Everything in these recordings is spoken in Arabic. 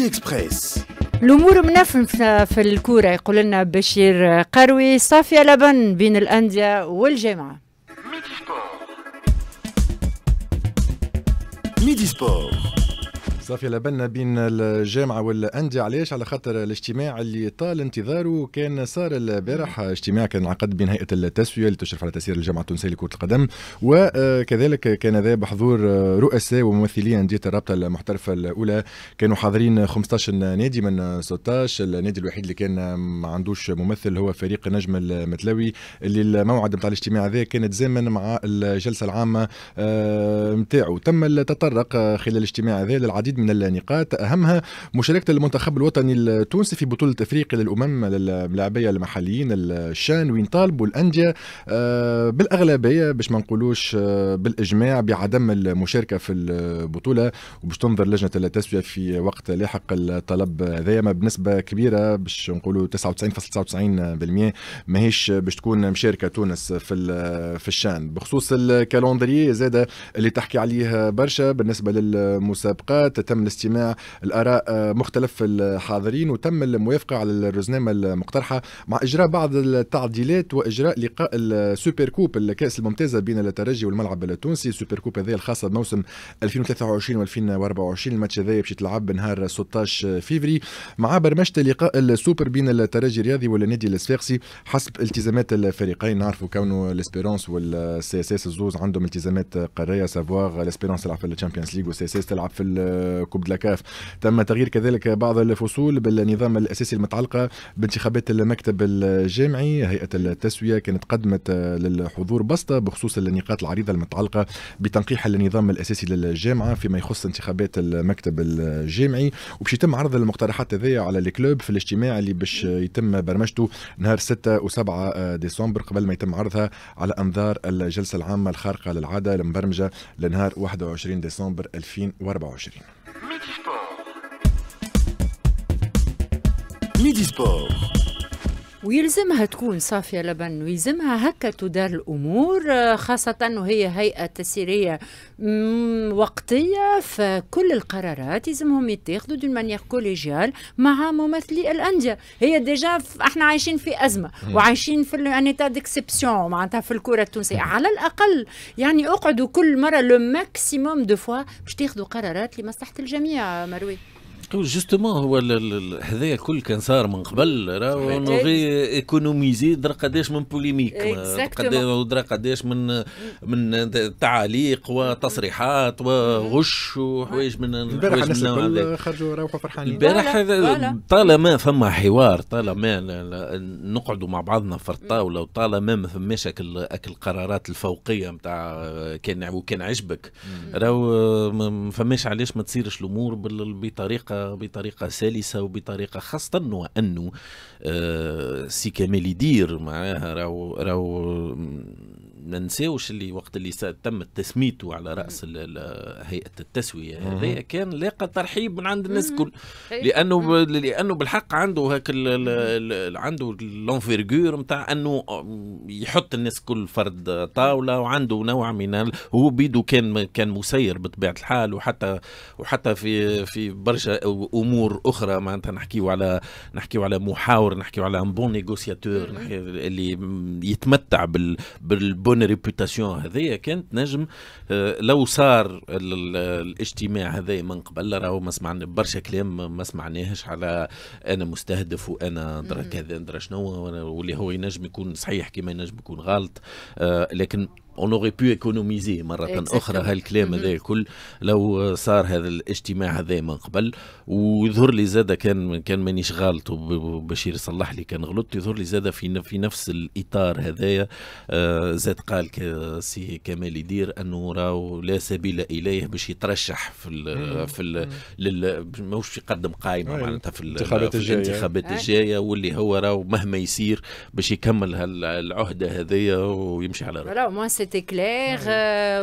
جي اكسبريس الامور منفنفه في الكوره يقول لنا بشير قروي صافيه لبن بين الانديه والجامعه ميدي سبور ميدي سبور صافي لبنا بين الجامعه والانديه علاش على خاطر الاجتماع اللي طال انتظاره كان صار البارح اجتماع كان عقد بين هيئه التسويه اللي تشرف على تسيير الجامعه التونسيه لكره القدم وكذلك كان ذا بحضور رؤساء وممثلي انديه الرابطه المحترفه الاولى كانوا حاضرين 15 نادي من 16 النادي الوحيد اللي كان ما عندوش ممثل هو فريق نجم المتلوي اللي الموعد نتاع الاجتماع ذا كان تزامن مع الجلسه العامه نتاعو آه، تم التطرق خلال الاجتماع ذا للعديد من النقاط اهمها مشاركه المنتخب الوطني التونسي في بطوله افريقيا للامم للملاعبيه المحليين الشان وين طالبوا الانديه آه، بالاغلبيه باش ما نقولوش آه، بالاجماع بعدم المشاركه في البطوله وباش تنظر لجنه التسويه في وقت لاحق الطلب هذايا بنسبه كبيره باش نقولوا 99.99% ماهيش باش تكون مشاركه تونس في في الشان بخصوص الكالندري زاد اللي تحكي عليه برشا بالنسبه للمسابقات تم الاستماع الآراء آه، مختلف الحاضرين وتم الموافقة على الرزنامة المقترحة مع إجراء بعض التعديلات وإجراء لقاء السوبر كوب الكأس الممتازة بين الترجي والملعب التونسي السوبر كوب هذايا الخاصة بموسم 2023 و2024 الماتش هذا باش يتلعب نهار 16 فيفري مع برمجة لقاء السوبر بين الترجي الرياضي والنادي الصفاقسي حسب التزامات الفريقين نعرفوا كونه الاسبيرونس والسي اس اس الزوز عندهم التزامات قاريه سافواغ الاسبيرونس تلعب في الشامبيونز ليغ والسي اس اس تلعب في كوب دلاكاف تم تغيير كذلك بعض الفصول بالنظام الاساسي المتعلقه بانتخابات المكتب الجامعي هيئه التسويه كانت قدمت للحضور بسطه بخصوص النقاط العريضه المتعلقه بتنقيح النظام الاساسي للجامعه فيما يخص انتخابات المكتب الجامعي وباش يتم عرض المقترحات هذيا على الكلوب في الاجتماع اللي باش يتم برمجته نهار 6 و7 ديسمبر قبل ما يتم عرضها على انظار الجلسه العامه الخارقه للعاده المبرمجه لنهار 21 ديسمبر 2024 ميدي سبور ويلزمها تكون صافية لبن ويلزمها هكا تدار الأمور آه، خاصة أنه هي هيئة تسيرية وقتية فكل القرارات يلزمهم يتاخذوا دون مانيير كوليجيال مع ممثلي الأندية هي ديجا احنا عايشين في أزمة وعايشين في الأنيتا ديكسيبسيون معناتها في الكرة التونسية على الأقل يعني اقعدوا كل مرة لو ماكسيموم دو فوا باش تاخذوا قرارات لمصلحة الجميع مروي جوستومون هو هذايا الكل كان صار من قبل راهو نوغي ايكونوميزي درا قداش من بوليميك إيه، درا قداش من من تعاليق وتصريحات وغش وحوايج من البارح الناس الكل خرجوا روحوا فرحانين البارح طالما فما حوار طالما نقعدوا مع بعضنا في الطاوله وطالما ما فماش اكل القرارات الفوقيه نتاع كان وكان عجبك راهو ما فماش علاش ما تصيرش الامور بطريقه بطريقه بطريقه سلسه وبطريقه خاصه وانه آه، سي كمال يدير معاها راهو راهو ما ننساوش اللي وقت اللي تم تسميته على راس هيئه التسويه هذايا كان لاقى ترحيب من عند الناس الكل لانه لانه بالحق عنده هاك عنده لونفيرغور نتاع انه يحط الناس الكل فرد طاوله وعنده نوع من هو بيدو كان كان مسير بطبيعه الحال وحتى وحتى في في برشا امور اخرى معناتها نحكيو على نحكيو على محاور نحكيو على ان بون نيغوسياتور اللي يتمتع بال, بال بون ريبوتاسيون هذايا كانت نجم آه، لو صار الاجتماع هذايا من قبل راهو ما سمعنا برشا كلام ما سمعناهش على انا مستهدف وانا درا كذا درا شنو واللي هو ينجم يكون صحيح كما ينجم يكون غلط آه، لكن اون اوري بو ايكونوميزي مره اخرى هالكلام هذا mm-hmm. الكل لو صار هذا الاجتماع هذا من قبل ويظهر لي زاده كان كان مانيش غلط وبشير صلح لي كان غلطت يظهر لي زاده في في نفس الاطار هذايا آه، زاد قال سي كمال يدير انه راهو لا سبيل اليه باش يترشح في الـ mm-hmm. في ال mm-hmm. لل ماهوش يقدم قائمه أيوة. معناتها في الانتخابات الجايه الانتخابات أيوة. الجايه واللي هو راهو مهما يصير باش يكمل هالعهده هذايا ويمشي على رأيه. سيتي كلير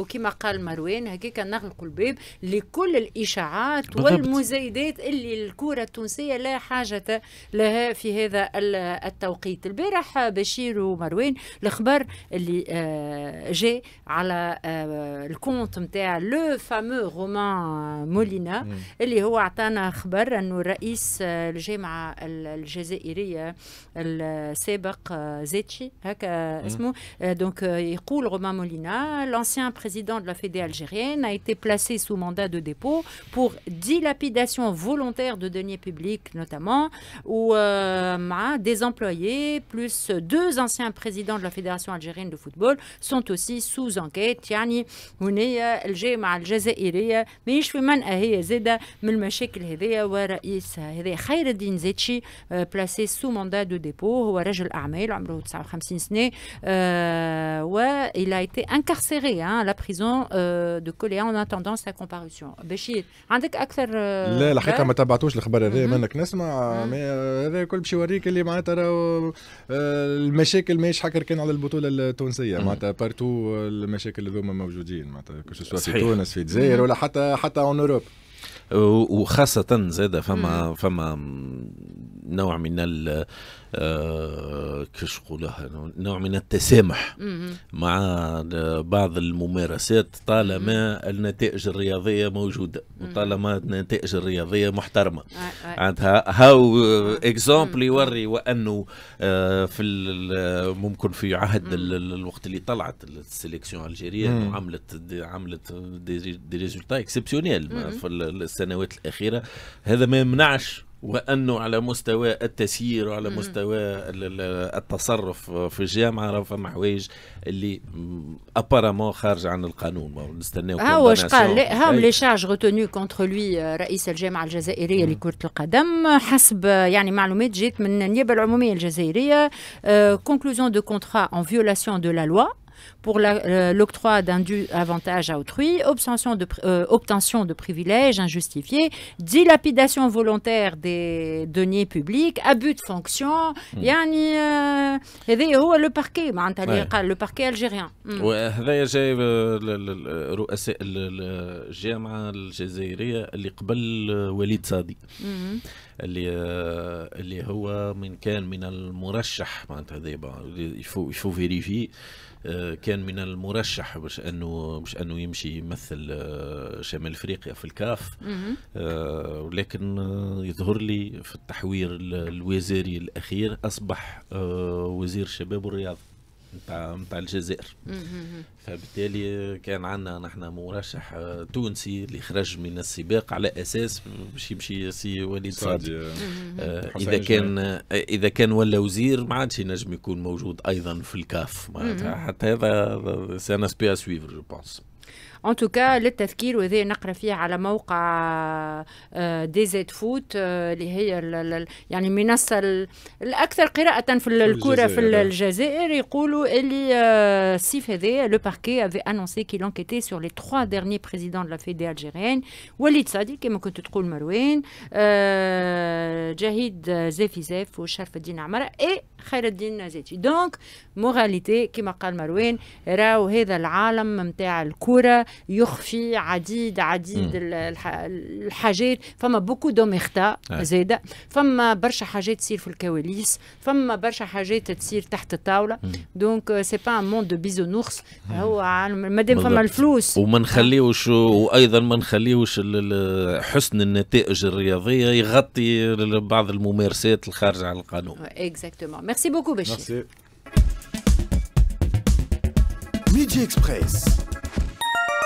وكما قال مروان هكاك نغلقوا الباب لكل الاشاعات والمزايدات اللي الكره التونسيه لا حاجه لها في هذا التوقيت البارح بشير ومروان الخبر اللي آه، جاء على آه، الكونت نتاع لو فامو رومان مولينا اللي هو عطانا خبر انه رئيس آه، الجامعه الجزائريه السابق زيتشي هكا اسمه دونك يقول Romain Molina, l'ancien président de la Fédé algérienne, a été placé sous mandat de dépôt pour dilapidation volontaire de deniers publics notamment, où euh, des employés plus deux anciens présidents de la Fédération algérienne de football sont aussi sous enquête. يعني هنا الجامعة الجزائرية ماهيش في منأى zeda زادة من المشاكل هذيا ورئيسها هذا خير الدين زيتشي placé sous mandat de dépôt هو رجل عمره 59 a été incarcéré hein, à la prison euh, de Coléa en attendant sa comparution بشير عندك اكثر لا euh, الحقيقه ما تبعتوش الخبر هذا mhm. منك نسمع mhm. مي آه، هذا كل باش يوريك اللي معناتها راهو آه، المشاكل ماهيش حكر كان على البطوله التونسيه mhm. معناتها بارتو آه، المشاكل هذوما موجودين معناتها كو في تونس في الجزائر ولا حتى حتى اون اوروب وخاصة زادة فما فما نوع من آه، كش قولها نوع من التسامح مع بعض الممارسات طالما النتائج الرياضية موجودة وطالما النتائج الرياضية محترمة آه، آه. عندها هاو اكزامبل يوري وأنه في ممكن في عهد الوقت اللي طلعت السيليكسيون الجيرية عملت عملت دي ريزولتا اكسبسيونيل في السنوات الأخيرة هذا ما يمنعش وانه على مستوى التسيير وعلى مستوى التصرف في الجامعه راه فما حوايج اللي ابارامون خارج عن القانون نستناو ها هو اش قال هم لي شارج روتوني كونتر لوي رئيس الجامعه الجزائريه لكره القدم حسب آه، يعني معلومات جات من النيابه العموميه الجزائريه كونكلوزيون دو كونترا ان فيولاسيون دو لا لوا pour euh, l'octroi euh, dû avantage à autrui, obtention de, euh, obtention privilèges injustifiés, dilapidation volontaire des deniers publics, abus de fonction. Il y a le parquet, bah, le parquet algérien. وهذايا جاي رؤساء الجامعه الجزائريه اللي قبل وليد صادي اللي اللي هو من كان من المرشح معناتها دابا يفو يفو فيريفي كان من المرشح باش انه باش انه يمشي يمثل آه، شمال افريقيا في الكاف آه، ولكن آه، يظهر لي في التحوير الوزاري الاخير اصبح وزير الشباب والرياضه نتاع نتاع الجزائر فبالتالي كان عندنا نحن مرشح تونسي اللي خرج من السباق على اساس باش يمشي سي وليد صادق آه اذا كان آه، اذا كان ولا وزير ما عادش ينجم يكون موجود ايضا في الكاف حتى هذا سي ان اسبي ا سويفر جو بونس ان توكا للتذكير وهذا نقرا فيه على موقع دي زيت فوت اللي هي يعني المنصه الاكثر قراءه في الكره في الجزائر يقولوا اللي الصيف هذا لو باركي افي انونسي كي لونكيتي سور لي تخوا ديرني بريزيدون لا فيدي الجيريان وليد صادي كما كنت تقول مروان جهيد زافي زاف وشرف الدين عمره اي خير الدين زيتي دونك موراليتي كما قال مروان راهو هذا العالم نتاع الكره يخفي عديد عديد الحاجات فما بوكو دوميرتا زيدا زاده فما برشا حاجات تصير في الكواليس فما برشا حاجات تصير تحت الطاوله دونك سي با مون موند دو بيزونورس هو مادام فما الفلوس وما نخليوش وايضا ما نخليوش حسن النتائج الرياضيه يغطي بعض الممارسات الخارجه عن القانون اكزاكتومون ميرسي بوكو بشير ميدي اكسبريس